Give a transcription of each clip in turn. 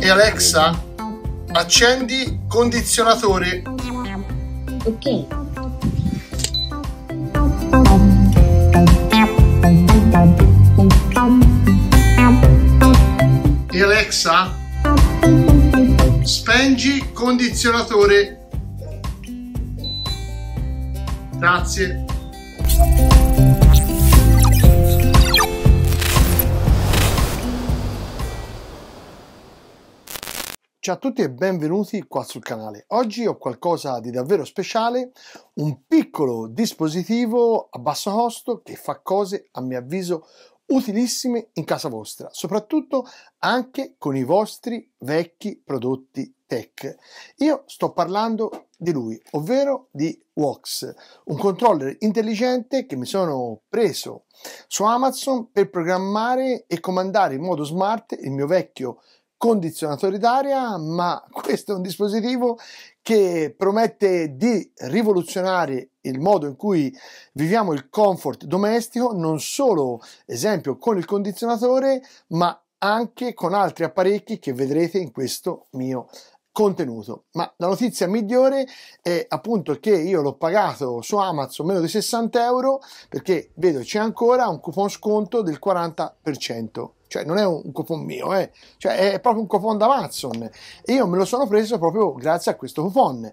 E Alexa, accendi condizionatore. Ok. E Alexa, spengi condizionatore. Grazie. Ciao a tutti e benvenuti qua sul canale. Oggi ho qualcosa di davvero speciale, un piccolo dispositivo a basso costo che fa cose a mio avviso utilissime in casa vostra, soprattutto anche con i vostri vecchi prodotti tech. Io sto parlando di lui, ovvero di Wax, un controller intelligente che mi sono preso su Amazon per programmare e comandare in modo smart il mio vecchio condizionatori d'aria, ma questo è un dispositivo che promette di rivoluzionare il modo in cui viviamo il comfort domestico, non solo esempio con il condizionatore, ma anche con altri apparecchi che vedrete in questo mio contenuto. Ma la notizia migliore è appunto che io l'ho pagato su Amazon meno di 60 euro perché vedo c'è ancora un coupon sconto del 40% cioè non è un coupon mio, eh. cioè, è proprio un coupon da Amazon e io me lo sono preso proprio grazie a questo coupon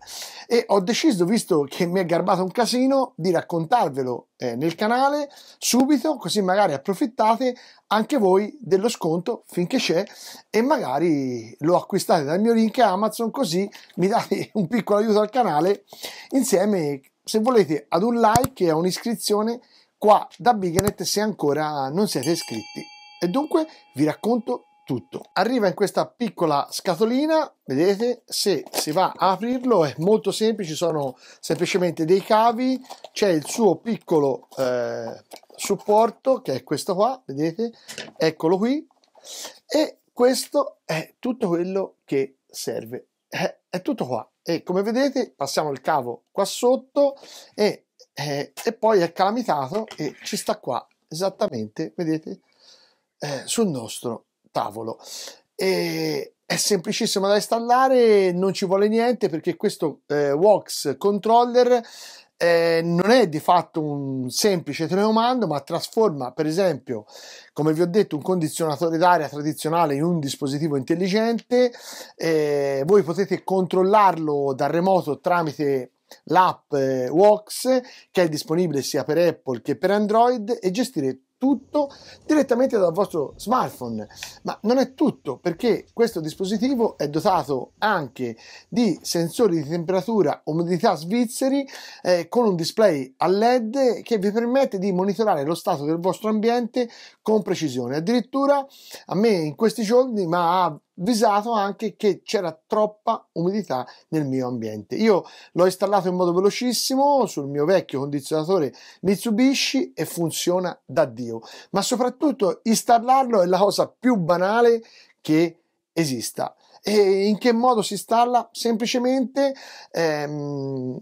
e ho deciso, visto che mi è garbato un casino, di raccontarvelo eh, nel canale subito, così magari approfittate anche voi dello sconto finché c'è e magari lo acquistate dal mio link Amazon così mi date un piccolo aiuto al canale insieme se volete ad un like e a un'iscrizione qua da Biganet se ancora non siete iscritti. E dunque vi racconto tutto. Arriva in questa piccola scatolina, vedete, se si va a aprirlo è molto semplice, sono semplicemente dei cavi, c'è il suo piccolo eh, supporto che è questo qua, vedete, eccolo qui, e questo è tutto quello che serve, è, eh, è tutto qua. E come vedete passiamo il cavo qua sotto e, eh, e poi è calamitato e ci sta qua, esattamente, vedete, eh, sul nostro tavolo. E è semplicissimo da installare, non ci vuole niente perché questo eh, Vox Controller eh, non è di fatto un semplice telecomando, ma trasforma, per esempio, come vi ho detto, un condizionatore d'aria tradizionale in un dispositivo intelligente. Eh, voi potete controllarlo da remoto tramite l'app eh, Vox, che è disponibile sia per Apple che per Android, e gestire tutto direttamente dal vostro smartphone. Ma non è tutto, perché questo dispositivo è dotato anche di sensori di temperatura, umidità svizzeri, eh, con un display a LED che vi permette di monitorare lo stato del vostro ambiente con precisione. Addirittura a me in questi giorni, ma visato anche che c'era troppa umidità nel mio ambiente. Io l'ho installato in modo velocissimo sul mio vecchio condizionatore Mitsubishi e funziona da Dio, ma soprattutto installarlo è la cosa più banale che esista. E in che modo si installa? Semplicemente ehm,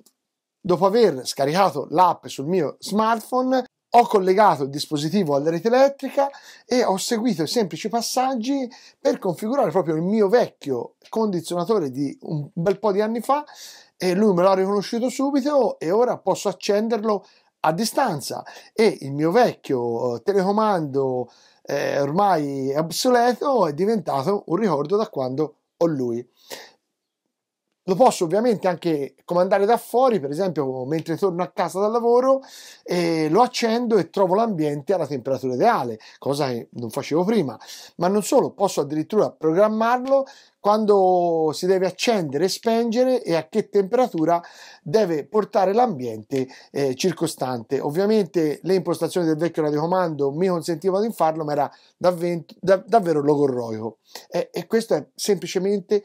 dopo aver scaricato l'app sul mio smartphone ho collegato il dispositivo alla rete elettrica e ho seguito i semplici passaggi per configurare proprio il mio vecchio condizionatore di un bel po' di anni fa e lui me l'ha riconosciuto subito e ora posso accenderlo a distanza e il mio vecchio eh, telecomando eh, ormai obsoleto è diventato un ricordo da quando ho lui. Lo posso ovviamente anche comandare da fuori, per esempio mentre torno a casa dal lavoro, e lo accendo e trovo l'ambiente alla temperatura ideale, cosa che non facevo prima. Ma non solo, posso addirittura programmarlo quando si deve accendere e spengere e a che temperatura deve portare l'ambiente eh, circostante. Ovviamente le impostazioni del vecchio radiocomando mi consentivano di farlo, ma era davvero, dav- davvero logorroico. Eh, e questo è semplicemente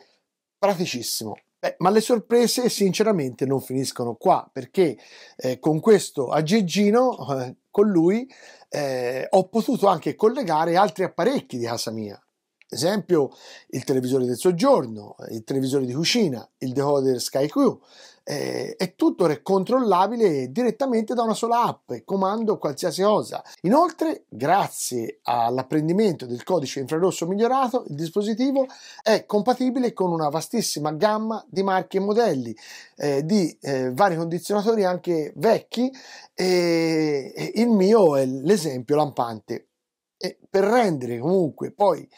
praticissimo. Beh, ma le sorprese sinceramente non finiscono qua, perché eh, con questo a eh, con lui, eh, ho potuto anche collegare altri apparecchi di casa mia esempio il televisore del soggiorno, il televisore di cucina, il decoder SkyQ. Eh, è tutto controllabile direttamente da una sola app, comando qualsiasi cosa. Inoltre, grazie all'apprendimento del codice infrarosso migliorato, il dispositivo è compatibile con una vastissima gamma di marchi e modelli, eh, di eh, vari condizionatori anche vecchi e il mio è l'esempio lampante. E per rendere comunque poi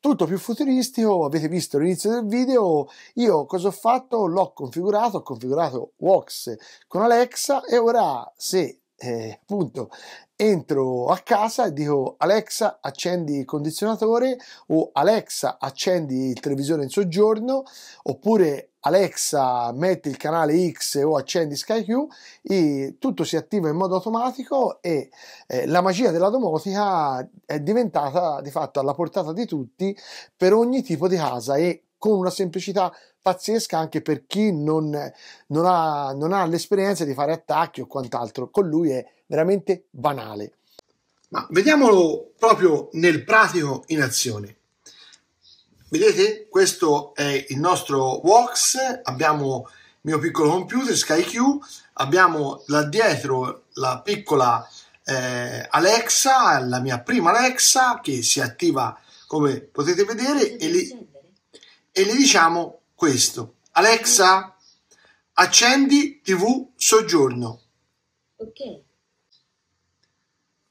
tutto più futuristico, avete visto l'inizio del video, io cosa ho fatto? L'ho configurato, ho configurato Vox con Alexa e ora se eh, punto. Entro a casa e dico Alexa accendi il condizionatore o Alexa accendi il televisore in soggiorno oppure Alexa metti il canale X o accendi SkyQ, e tutto si attiva in modo automatico e eh, la magia della domotica è diventata di fatto alla portata di tutti per ogni tipo di casa e con una semplicità pazzesca anche per chi non, non, ha, non ha l'esperienza di fare attacchi o quant'altro. Con lui è veramente banale. Ma vediamolo proprio nel pratico in azione. Vedete, questo è il nostro Vox, abbiamo il mio piccolo computer SkyQ, abbiamo là dietro la piccola eh, Alexa, la mia prima Alexa che si attiva come potete vedere e lì e gli diciamo questo. Alexa, accendi TV soggiorno. Ok.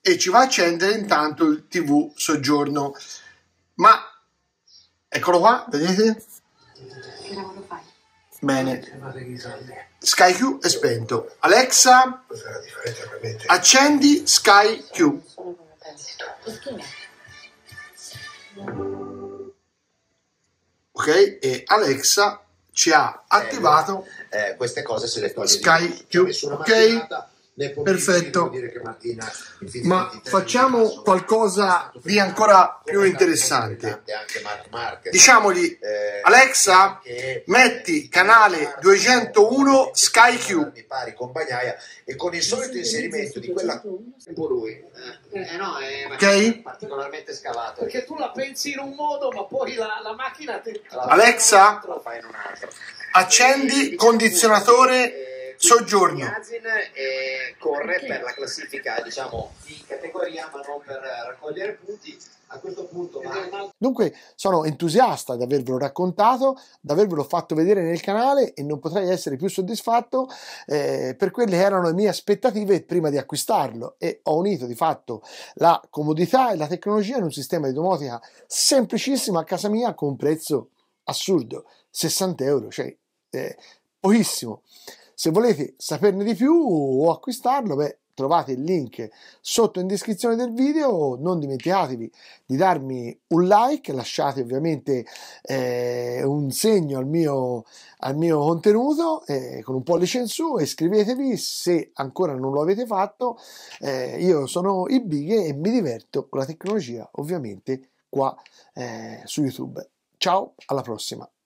E ci va a accendere intanto il TV soggiorno. Ma eccolo qua, vedete? Bene. Sky Q è spento. Alexa, accendi Sky Q. Come pensi e Alexa ci ha eh, attivato eh, eh, queste cose se le toglie Sky Q, ok? Mattinata Perfetto. Mattina, Ma facciamo qualcosa di ancora più interessante. Diciamogli, eh, Alexa, metti canale 201 Sky Q. pari con Bagnaia e con il solito inserimento di quella. Eh, eh, no, eh, è okay. particolarmente scavato. Perché tu la pensi in un modo, ma poi la, la macchina. Te... Alexa, accendi condizionatore Soggiorno. Magazine eh, corre okay. per la classifica diciamo, di categoria ma non per eh, raccogliere punti. A questo punto va... Dunque sono entusiasta di avervelo raccontato, di avervelo fatto vedere nel canale e non potrei essere più soddisfatto eh, per quelle che erano le mie aspettative prima di acquistarlo e ho unito di fatto la comodità e la tecnologia in un sistema di domotica semplicissimo a casa mia con un prezzo assurdo, 60 euro, cioè eh, pochissimo. Se volete saperne di più o acquistarlo, beh, trovate il link sotto in descrizione del video. Non dimenticatevi di darmi un like, lasciate ovviamente eh, un segno al mio, al mio contenuto eh, con un pollice in su e iscrivetevi se ancora non lo avete fatto. Eh, io sono il e mi diverto con la tecnologia ovviamente qua eh, su YouTube. Ciao, alla prossima!